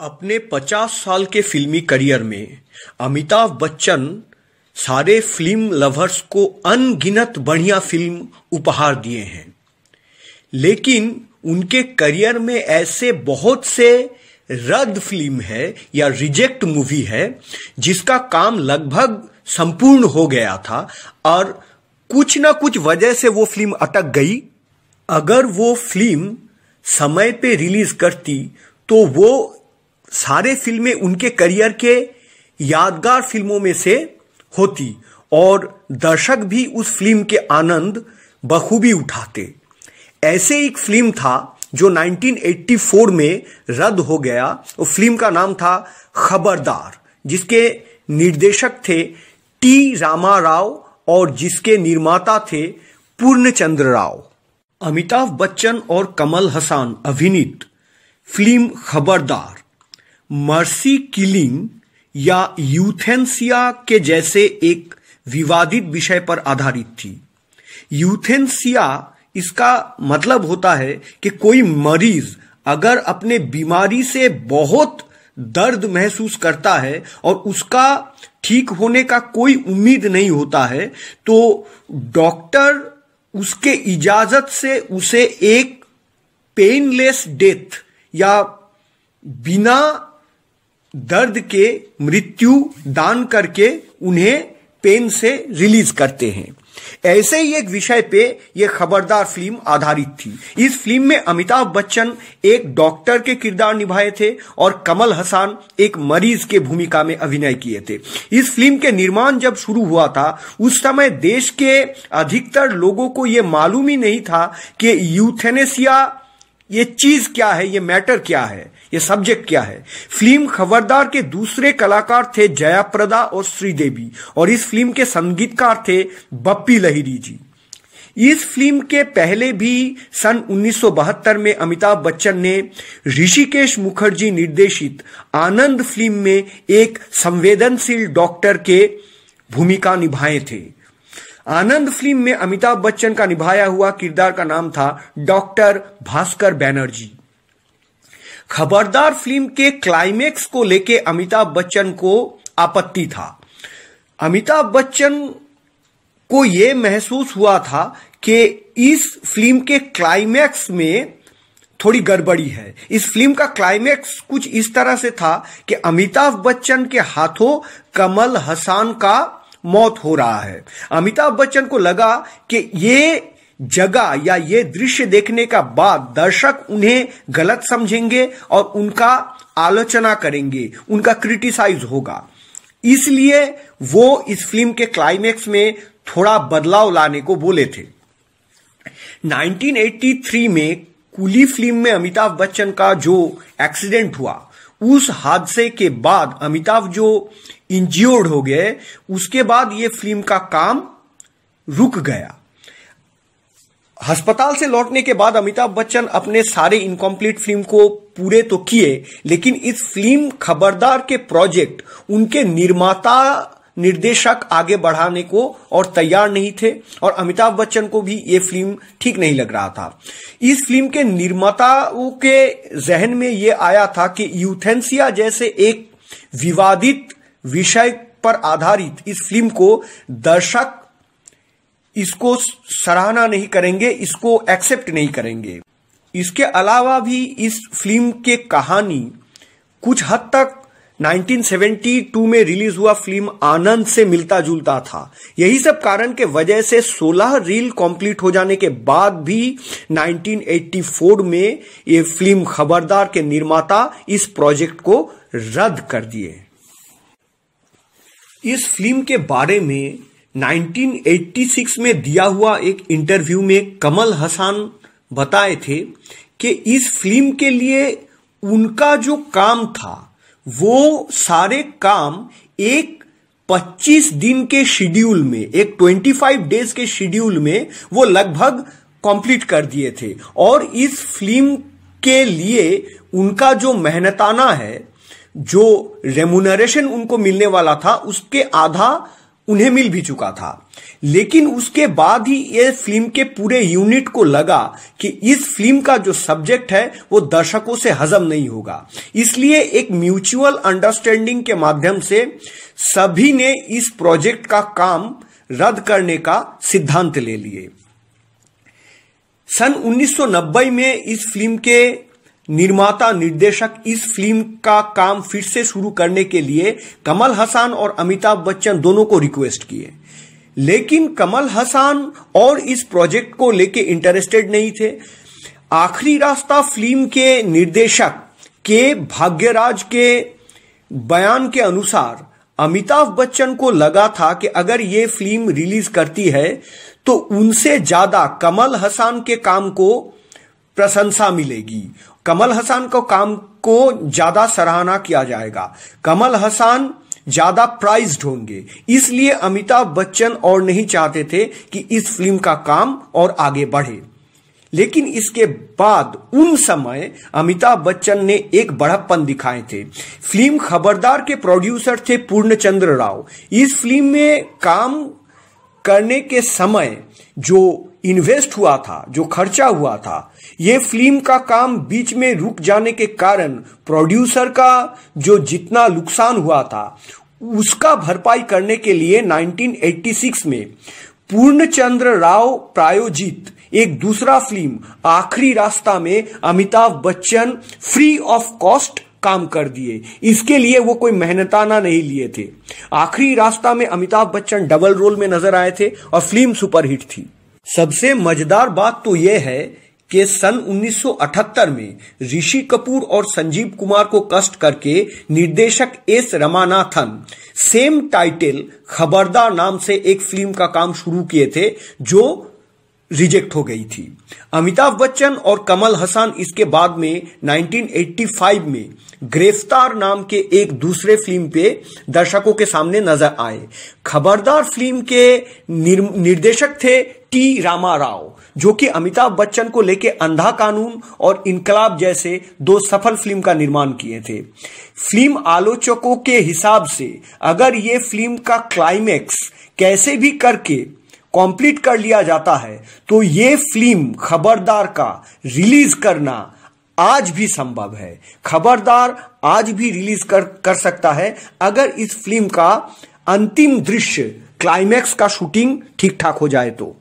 अपने 50 साल के फिल्मी करियर में अमिताभ बच्चन सारे फिल्म लवर्स को अनगिनत बढ़िया फिल्म उपहार दिए हैं लेकिन उनके करियर में ऐसे बहुत से रद्द फिल्म है या रिजेक्ट मूवी है जिसका काम लगभग संपूर्ण हो गया था और कुछ ना कुछ वजह से वो फिल्म अटक गई अगर वो फिल्म समय पे रिलीज करती तो वो सारे फिल्में उनके करियर के यादगार फिल्मों में से होती और दर्शक भी उस फिल्म के आनंद बखूबी उठाते ऐसे एक फिल्म था जो 1984 में रद्द हो गया वो फिल्म का नाम था खबरदार जिसके निर्देशक थे टी रामा राव और जिसके निर्माता थे पूर्णचंद्र राव अमिताभ बच्चन और कमल हसान अभिनीत फिल्म खबरदार मर्सी किलिंग या यूथेंसिया के जैसे एक विवादित विषय पर आधारित थी यूथेंसिया इसका मतलब होता है कि कोई मरीज अगर अपने बीमारी से बहुत दर्द महसूस करता है और उसका ठीक होने का कोई उम्मीद नहीं होता है तो डॉक्टर उसके इजाजत से उसे एक पेनलेस डेथ या बिना दर्द के मृत्यु दान करके उन्हें पेन से रिलीज करते हैं ऐसे ही एक विषय पे यह खबरदार फिल्म आधारित थी इस फिल्म में अमिताभ बच्चन एक डॉक्टर के किरदार निभाए थे और कमल हसन एक मरीज के भूमिका में अभिनय किए थे इस फिल्म के निर्माण जब शुरू हुआ था उस समय देश के अधिकतर लोगों को यह मालूम ही नहीं था कि यूथेनेसिया ये चीज क्या है ये मैटर क्या है ये सब्जेक्ट क्या है फिल्म खबरदार के दूसरे कलाकार थे जयाप्रदा और श्रीदेवी और इस फिल्म के संगीतकार थे बप्पी लहिरी जी इस फिल्म के पहले भी सन उन्नीस में अमिताभ बच्चन ने ऋषिकेश मुखर्जी निर्देशित आनंद फिल्म में एक संवेदनशील डॉक्टर के भूमिका निभाए थे आनंद फिल्म में अमिताभ बच्चन का निभाया हुआ किरदार का नाम था डॉक्टर भास्कर बैनर्जी खबरदार फिल्म के क्लाइमेक्स को लेके अमिताभ बच्चन को आपत्ति था अमिताभ बच्चन को यह महसूस हुआ था कि इस फिल्म के क्लाइमैक्स में थोड़ी गड़बड़ी है इस फिल्म का क्लाइमैक्स कुछ इस तरह से था कि अमिताभ बच्चन के हाथों कमल हसान का मौत हो रहा है अमिताभ बच्चन को लगा कि ये जगह या ये दृश्य देखने का बाद दर्शक उन्हें गलत समझेंगे और उनका आलोचना करेंगे उनका क्रिटिसाइज होगा इसलिए वो इस फिल्म के क्लाइमेक्स में थोड़ा बदलाव लाने को बोले थे 1983 में कुली फिल्म में अमिताभ बच्चन का जो एक्सीडेंट हुआ उस हादसे के बाद अमिताभ जो इंज्योर्ड हो गए उसके बाद ये फिल्म का काम रुक गया अस्पताल से लौटने के बाद अमिताभ बच्चन अपने सारे इनकम्प्लीट फिल्म को पूरे तो किए लेकिन इस फिल्म खबरदार के प्रोजेक्ट उनके निर्माता निर्देशक आगे बढ़ाने को और तैयार नहीं थे और अमिताभ बच्चन को भी ये फिल्म ठीक नहीं लग रहा था इस फिल्म के निर्माताओं के जहन में ये आया था कि यूथेंसिया जैसे एक विवादित विषय पर आधारित इस फिल्म को दर्शक इसको सराहना नहीं करेंगे इसको एक्सेप्ट नहीं करेंगे इसके अलावा भी इस फिल्म के कहानी कुछ हद तक 1972 में रिलीज हुआ फिल्म आनंद से मिलता जुलता था यही सब कारण के वजह से 16 रील कंप्लीट हो जाने के बाद भी 1984 में ये फिल्म खबरदार के निर्माता इस प्रोजेक्ट को रद्द कर दिए इस फिल्म के बारे में 1986 में दिया हुआ एक इंटरव्यू में कमल हसन बताए थे कि इस फिल्म के लिए उनका जो काम था वो सारे काम एक 25 दिन के शेड्यूल में एक 25 डेज के शेड्यूल में वो लगभग कंप्लीट कर दिए थे और इस फिल्म के लिए उनका जो मेहनताना है जो रेमुनरेशन उनको मिलने वाला था उसके आधा उन्हें मिल भी चुका था लेकिन उसके बाद ही ये फिल्म के पूरे यूनिट को लगा कि इस फिल्म का जो सब्जेक्ट है वो दर्शकों से हजम नहीं होगा इसलिए एक म्यूचुअल अंडरस्टैंडिंग के माध्यम से सभी ने इस प्रोजेक्ट का काम रद्द करने का सिद्धांत ले लिए सन 1990 में इस फिल्म के निर्माता निर्देशक इस फिल्म का काम फिर से शुरू करने के लिए कमल हसन और अमिताभ बच्चन दोनों को रिक्वेस्ट किए लेकिन कमल हसन और इस प्रोजेक्ट को लेके इंटरेस्टेड नहीं थे आखिरी रास्ता फिल्म के निर्देशक के भाग्यराज के बयान के अनुसार अमिताभ बच्चन को लगा था कि अगर ये फिल्म रिलीज करती है तो उनसे ज्यादा कमल हसन के काम को प्रशंसा मिलेगी कमल हसन को काम को ज्यादा सराहना किया जाएगा कमल हसन ज्यादा प्राइज होंगे इसलिए अमिताभ बच्चन और नहीं चाहते थे कि इस फिल्म का काम और आगे बढ़े लेकिन इसके बाद उन समय अमिताभ बच्चन ने एक बड़प्पन दिखाए थे फिल्म खबरदार के प्रोड्यूसर थे पूर्णचंद्र राव इस फिल्म में काम करने के समय जो इन्वेस्ट हुआ था जो खर्चा हुआ था ये फिल्म का काम बीच में रुक जाने के कारण प्रोड्यूसर का जो जितना नुकसान हुआ था उसका भरपाई करने के लिए 1986 में पूर्णचंद्र राव प्रायोजित एक दूसरा फिल्म आखिरी रास्ता में Amitabh Bachchan free of cost काम कर दिए इसके लिए वो कोई मेहनताना नहीं लिए थे आखिरी रास्ता में अमिताभ बच्चन डबल रोल में नजर आए थे और फिल्म सुपरहिट थी सबसे मजेदार बात तो यह है कि सन 1978 में ऋषि कपूर और संजीव कुमार को कष्ट करके निर्देशक एस रमानाथन सेम टाइटल खबरदार नाम से एक फिल्म का काम शुरू किए थे जो रिजेक्ट हो गई थी अमिताभ बच्चन और कमल हसन इसके बाद में 1985 में ग्रेफ्तार नाम के एक दूसरे फिल्म पे दर्शकों के सामने नजर आए खबरदार फिल्म के निर, निर्देशक थे टी रामा राव जो कि अमिताभ बच्चन को लेके अंधा कानून और इनकलाब जैसे दो सफल फिल्म का निर्माण किए थे फिल्म आलोचकों के हिसाब से अगर ये फिल्म का क्लाइमैक्स कैसे भी करके कंप्लीट कर लिया जाता है तो ये फिल्म खबरदार का रिलीज करना आज भी संभव है खबरदार आज भी रिलीज कर कर सकता है अगर इस फिल्म का अंतिम दृश्य क्लाइमैक्स का शूटिंग ठीक ठाक हो जाए तो